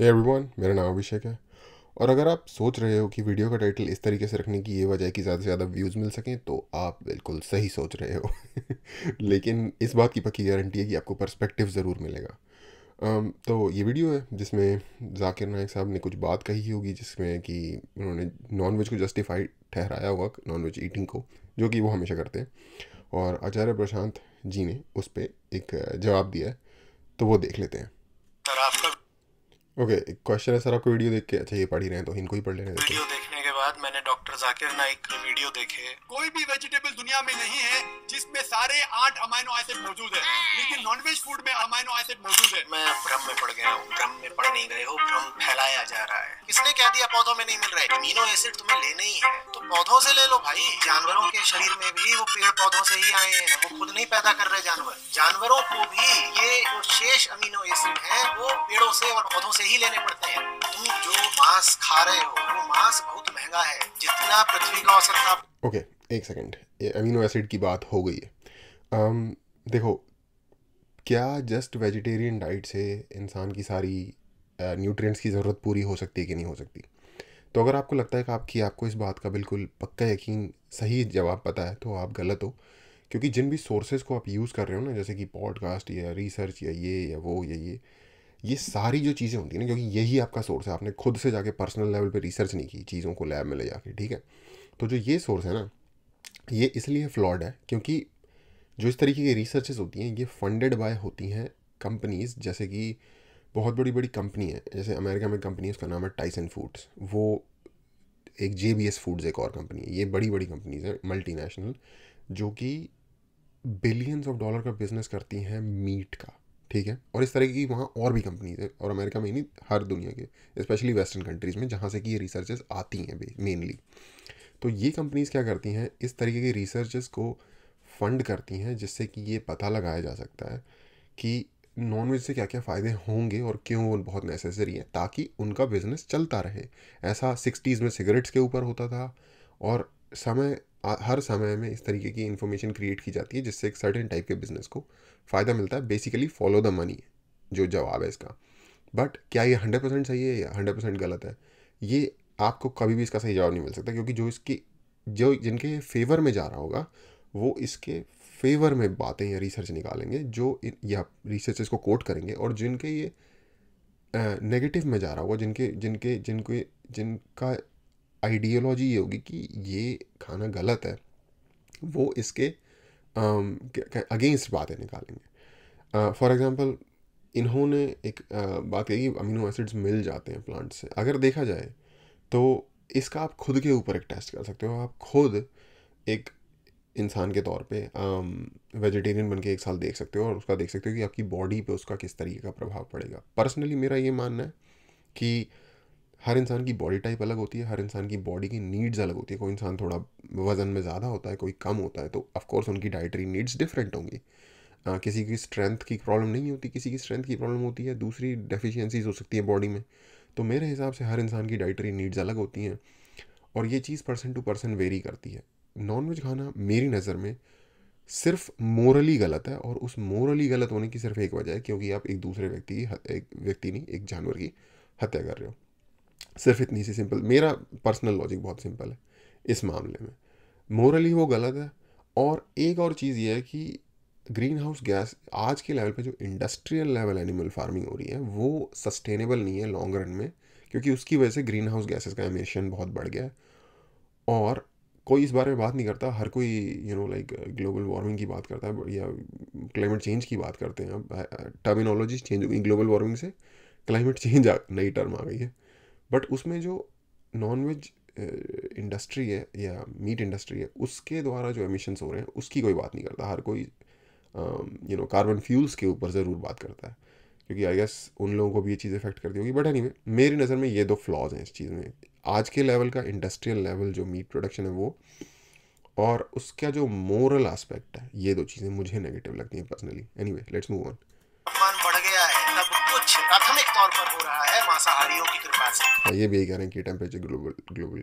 hey everyone मेरा नाम अभिषेक है और अगर आप सोच रहे हो कि वीडियो का टाइटल इस तरीके से रखने की ये वजह है कि ज़्यादा से ज़्यादा व्यूज़ मिल सकें तो आप बिल्कुल सही सोच रहे हो लेकिन इस बात की पक्की गारंटी है कि आपको पर्सपेक्टिव ज़रूर मिलेगा um, तो ये वीडियो है जिसमें जाकिर नायक साहब ने कुछ बात कही होगी जिसमें कि उन्होंने नॉनवेज को जस्टिफाइड ठहराया होगा नॉनवेज ईटिंग को जो कि वो हमेशा करते हैं और आचार्य प्रशांत जी ने उस पर एक जवाब दिया है तो वो देख लेते हैं ओके okay, क्वेश्चन है सर आपको वीडियो देख के अच्छा ये पढ़ ही रहे हैं तो इनको ही पढ़ लेने देते हैं बाद मैंने डॉक्टर जाकिर नाइक के वीडियो देखे कोई भी वेजिटेबल दुनिया में नहीं है जिसमें सारे आठ अमाइनो एसिड मौजूद है लेकिन नॉनवेज फूड में अमाइनो एसिड मौजूद है मैं भ्रम में पड़ गया हूँ भ्रम में पड़ नहीं गए हो भ्रम फैलाया जा रहा है किसने कह दिया पौधों में नहीं मिल रहा है अमीनो एसिड तुम्हें लेने ही है तो पौधों से ले लो भाई जानवरों के शरीर में भी वो पेड़ पौधों से ही आए हैं वो खुद नहीं पैदा कर रहे जानवर जानवरों को भी ये जो शेष अमीनो एसिड है वो पेड़ों से और पौधों से ही लेने पड़ते हैं तुम जो मांस खा रहे हो वो मांस बहुत महंगा है जितना पृथ्वी का औसत था ओके एक सेकंड ये अमीनो एसिड की बात हो गई है um, देखो क्या जस्ट वेजिटेरियन डाइट से इंसान की सारी न्यूट्रिएंट्स uh, की ज़रूरत पूरी हो सकती है कि नहीं हो सकती तो अगर आपको लगता है कि आपकी आपको इस बात का बिल्कुल पक्का यकीन सही जवाब पता है तो आप गलत हो क्योंकि जिन भी सोर्सेज को आप यूज़ कर रहे हो ना जैसे कि पॉडकास्ट या रिसर्च या ये या वो या ये ये सारी जो चीज़ें होती हैं ना क्योंकि यही आपका सोर्स है आपने खुद से जाके पर्सनल लेवल पे रिसर्च नहीं की चीज़ों को लैब में ले जाके ठीक है तो जो ये सोर्स है ना ये इसलिए फ्लॉड है क्योंकि जो इस तरीके की रिसर्चेज होती हैं ये फंडेड बाय होती हैं कंपनीज़ जैसे कि बहुत बड़ी बड़ी कंपनी है जैसे अमेरिका में कंपनी है उसका नाम है टाइसन फूड्स वो एक जे बी एस फूड्स एक और कंपनी है ये बड़ी बड़ी कंपनीज हैं मल्टी जो कि बिलियंस ऑफ डॉलर का बिजनेस करती हैं मीट का ठीक है और इस तरह की वहाँ और भी कंपनीज है और अमेरिका में ही नहीं हर दुनिया के स्पेशली वेस्टर्न कंट्रीज़ में जहाँ से कि ये रिसर्चेस आती हैं मेनली तो ये कंपनीज़ क्या करती हैं इस तरीके की रिसर्चेस को फंड करती हैं जिससे कि ये पता लगाया जा सकता है कि नॉनवेज से क्या क्या फ़ायदे होंगे और क्यों वो बहुत नेसेसरी है ताकि उनका बिज़नेस चलता रहे ऐसा सिक्सटीज़ में सिगरेट्स के ऊपर होता था और समय हर समय में इस तरीके की इन्फॉर्मेशन क्रिएट की जाती है जिससे एक सर्टेन टाइप के बिजनेस को फ़ायदा मिलता है बेसिकली फॉलो द मनी जो जवाब है इसका बट क्या ये हंड्रेड परसेंट सही है या हंड्रेड परसेंट गलत है ये आपको कभी भी इसका सही जवाब नहीं मिल सकता क्योंकि जो इसकी जो जिनके फेवर में जा रहा होगा वो इसके फेवर में बातें या रिसर्च निकालेंगे जो या रिसर्च को कोट करेंगे और जिनके ये नेगेटिव में जा रहा होगा जिनके जिनके जिनके जिनका आइडियोलॉजी ये होगी कि ये खाना गलत है वो इसके अगेंस्ट बातें निकालेंगे फॉर एग्ज़ाम्पल इन्होंने एक uh, बात कही अमीनो एसिड्स मिल जाते हैं प्लांट से अगर देखा जाए तो इसका आप खुद के ऊपर एक टेस्ट कर सकते हो आप खुद एक इंसान के तौर पे वेजिटेरियन बन के एक साल देख सकते हो और उसका देख सकते हो कि आपकी बॉडी पे उसका किस तरीके का प्रभाव पड़ेगा पर्सनली मेरा ये मानना है कि हर इंसान की बॉडी टाइप अलग होती है हर इंसान की बॉडी की नीड्स अलग होती है कोई इंसान थोड़ा वज़न में ज़्यादा होता है कोई कम होता है तो ऑफकोर्स उनकी डाइटरी नीड्स डिफरेंट होंगी आ, किसी की स्ट्रेंथ की प्रॉब्लम नहीं होती किसी की स्ट्रेंथ की प्रॉब्लम होती है दूसरी डेफिशिएंसीज हो सकती है बॉडी में तो मेरे हिसाब से हर इंसान की डाइटरी नीड्स अलग होती हैं और ये चीज़ पर्सन टू पर्सन वेरी करती है नॉनवेज खाना मेरी नज़र में सिर्फ मोरली गलत है और उस मोरली गलत होने की सिर्फ एक वजह है क्योंकि आप एक दूसरे व्यक्ति की एक व्यक्ति नहीं एक जानवर की हत्या कर रहे हो सिर्फ इतनी सी सिंपल मेरा पर्सनल लॉजिक बहुत सिंपल है इस मामले में मोरली वो गलत है और एक और चीज़ ये है कि ग्रीन हाउस गैस आज के लेवल पे जो इंडस्ट्रियल लेवल एनिमल फार्मिंग हो रही है वो सस्टेनेबल नहीं है लॉन्ग रन में क्योंकि उसकी वजह से ग्रीन हाउस गैसेस का एमिशन बहुत बढ़ गया है और कोई इस बारे में बात नहीं करता हर कोई you know like global warming की बात करता है या क्लाइमेट चेंज की बात करते हैं अब टर्मिनोलॉजी चेंज हो गई ग्लोबल वार्मिंग से क्लाइमेट चेंज नई टर्म आ गई है बट उसमें जो नॉन वेज इंडस्ट्री है या मीट इंडस्ट्री है उसके द्वारा जो एमिशन्स हो रहे हैं उसकी कोई बात नहीं करता हर कोई यू नो कार्बन फ्यूल्स के ऊपर ज़रूर बात करता है क्योंकि आई गेस उन लोगों को भी ये चीज़ इफेक्ट करती होगी बट एनी मेरी नज़र में ये दो फ्लॉज हैं इस चीज़ में आज के लेवल का इंडस्ट्रियल लेवल जो मीट प्रोडक्शन है वो और उसका जो मोरल एस्पेक्ट है ये दो चीज़ें मुझे नेगेटिव लगती हैं personally anyway let's move on हाँ, ये भी यही कह रहे हैं कि टेम्परेचर ग्लोबल ग्लोबल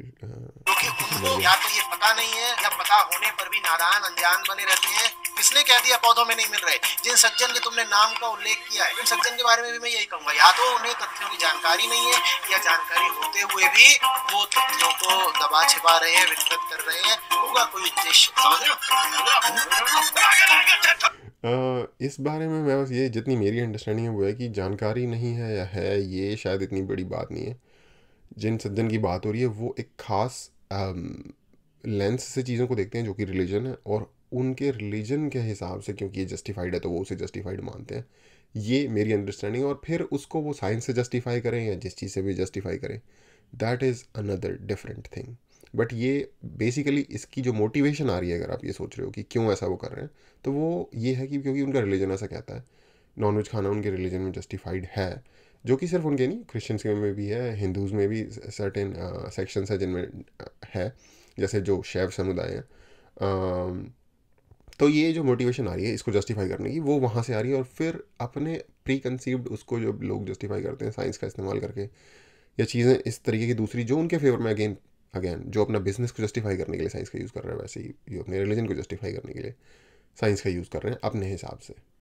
या तो ये पता नहीं है या पता होने पर भी नादान अनजान बने रहते हैं किसने कह दिया पौधों में नहीं मिल रहे जिन सज्जन के तुमने नाम का उल्लेख किया है उन सज्जन के बारे में भी मैं यही कहूंगा या तो उन्हें तथ्यों की जानकारी नहीं है या जानकारी होते हुए भी वो तथ्यों को दबा छिपा रहे हैं विकृत कर रहे हैं होगा कोई उद्देश्य इस बारे में मैं बस ये जितनी मेरी अंडरस्टैंडिंग है वो है कि जानकारी नहीं है या है ये शायद इतनी बड़ी बात नहीं है जिन सज्जन की बात हो रही है वो एक खास लेंस से चीज़ों को देखते हैं जो कि रिलीजन है और उनके रिलीजन के हिसाब से क्योंकि ये जस्टिफाइड है तो वो उसे जस्टिफाइड मानते हैं ये मेरी अंडरस्टैंडिंग और फिर उसको वो साइंस से जस्टिफाई करें या जिस चीज़ से भी जस्टिफाई करें that is another different thing but ये बेसिकली इसकी जो मोटिवेशन आ रही है अगर आप ये सोच रहे हो कि क्यों ऐसा वो कर रहे हैं तो वो ये है कि क्योंकि उनका रिलीजन ऐसा कहता है नॉनवेज खाना उनके रिलीजन में जस्टिफाइड है जो कि सिर्फ उनके नहीं क्रिश्चियंस में भी है हिंदूज़ में भी सर्टेन सेक्शंस uh, हैं जिनमें uh, है जैसे जो शैव समुदाय हैं um, तो ये जो मोटिवेशन आ रही है इसको जस्टिफाई करने की वो वहाँ से आ रही है और फिर अपने प्री कंसीव्ड उसको जो लोग जस्टिफाई करते हैं साइंस का इस्तेमाल करके या चीज़ें इस तरीके की दूसरी जो उनके फेवर में अगेन अगेन जो अपना बिजनेस को जस्टिफाई करने के लिए साइंस का यूज़ कर रहे हैं वैसे ही जो अपने रिलीजन को जस्टिफाई करने के लिए साइंस का यूज़ कर रहे हैं अपने हिसाब से